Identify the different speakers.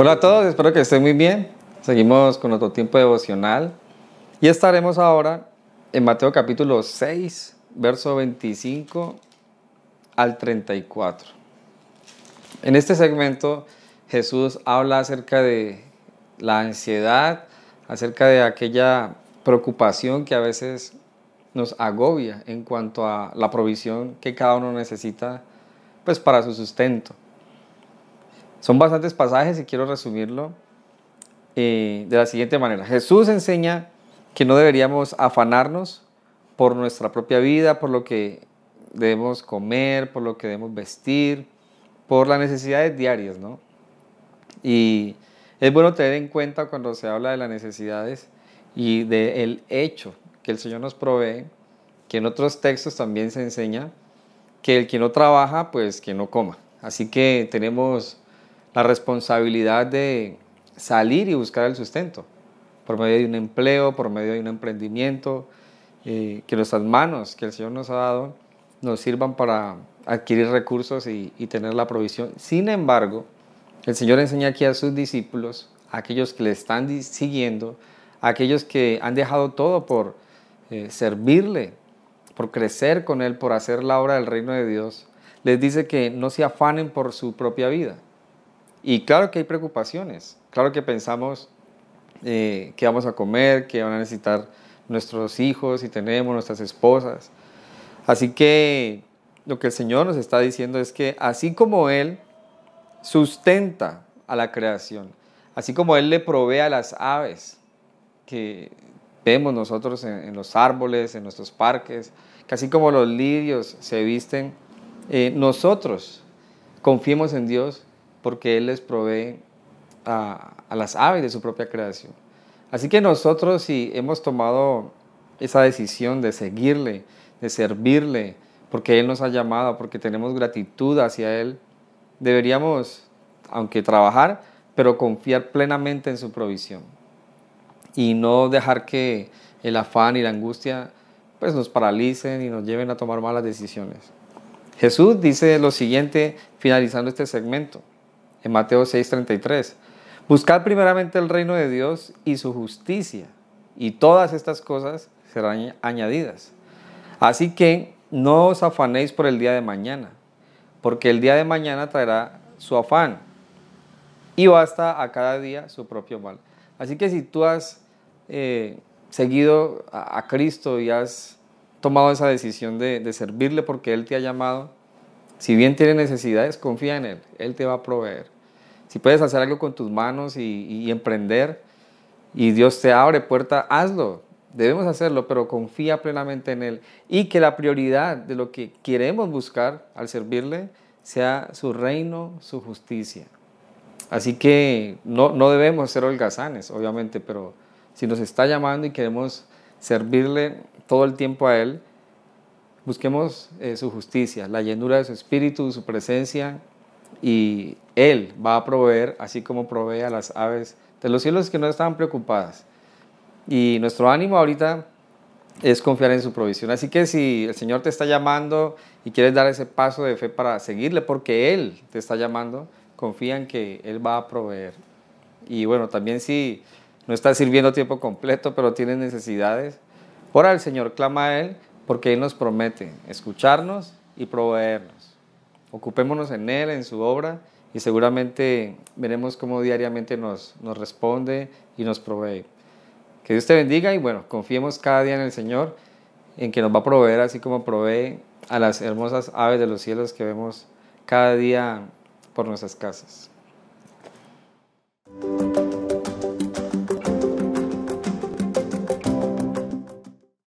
Speaker 1: Hola a todos, espero que estén muy bien. Seguimos con otro tiempo devocional y estaremos ahora en Mateo capítulo 6, verso 25 al 34. En este segmento Jesús habla acerca de la ansiedad, acerca de aquella preocupación que a veces nos agobia en cuanto a la provisión que cada uno necesita pues para su sustento. Son bastantes pasajes y quiero resumirlo eh, de la siguiente manera. Jesús enseña que no deberíamos afanarnos por nuestra propia vida, por lo que debemos comer, por lo que debemos vestir, por las necesidades diarias, ¿no? Y es bueno tener en cuenta cuando se habla de las necesidades y del hecho que el Señor nos provee, que en otros textos también se enseña que el que no trabaja, pues que no coma. Así que tenemos la responsabilidad de salir y buscar el sustento por medio de un empleo, por medio de un emprendimiento, eh, que nuestras manos que el Señor nos ha dado nos sirvan para adquirir recursos y, tener la provisión. Sin embargo, el Señor enseña aquí a sus discípulos, a aquellos que le están siguiendo, a aquellos que han dejado todo por eh, servirle, por crecer con Él, por hacer la obra del reino de Dios, les dice que no se afanen por su propia vida. Y claro que hay preocupaciones, claro que pensamos eh, que vamos a comer, que van a necesitar nuestros hijos, y tenemos nuestras esposas. Así que lo que el Señor nos está diciendo es que así como Él sustenta a la creación, así como Él le provee a las aves que vemos nosotros en, los árboles, en nuestros parques, que así como los lirios se visten, eh, nosotros confiemos en Dios porque Él les provee a, las aves de su propia creación. Así que nosotros si hemos tomado esa decisión de seguirle, de servirle, porque Él nos ha llamado, porque tenemos gratitud hacia Él, deberíamos, aunque trabajar, pero confiar plenamente en su provisión y no dejar que el afán y la angustia pues nos paralicen y nos lleven a tomar malas decisiones. Jesús dice lo siguiente finalizando este segmento en Mateo 6:33. Buscad primeramente el reino de Dios y su justicia, y todas estas cosas serán añadidas. Así que no os afanéis por el día de mañana, porque el día de mañana traerá su afán, y basta a cada día su propio mal. Así que si tú has eh, seguido a, Cristo y has tomado esa decisión de, de servirle porque Él te ha llamado, si bien tiene necesidades, confía en Él. Él te va a proveer. Si puedes hacer algo con tus manos y, emprender y Dios te abre puerta, hazlo. Debemos hacerlo, pero confía plenamente en Él. Y que la prioridad de lo que queremos buscar al servirle sea su reino, su justicia. Así que no, no debemos ser holgazanes, obviamente, pero si nos está llamando y queremos servirle todo el tiempo a Él, Busquemos eh, su justicia, la llenura de su espíritu, su presencia, y Él va a proveer, así como provee a las aves de los cielos que no estaban preocupadas. Y nuestro ánimo ahorita es confiar en su provisión. Así que si el Señor te está llamando y quieres dar ese paso de fe para seguirle, porque Él te está llamando, confía en que Él va a proveer. Y bueno, también si no estás sirviendo tiempo completo, pero tienes necesidades, ora al Señor, clama a Él porque Él nos promete escucharnos y proveernos. Ocupémonos en Él, en su obra, y seguramente veremos cómo diariamente nos, nos responde y nos provee. Que Dios te bendiga y bueno, confiemos cada día en el Señor, en que nos va a proveer así como provee a las hermosas aves de los cielos que vemos cada día por nuestras casas.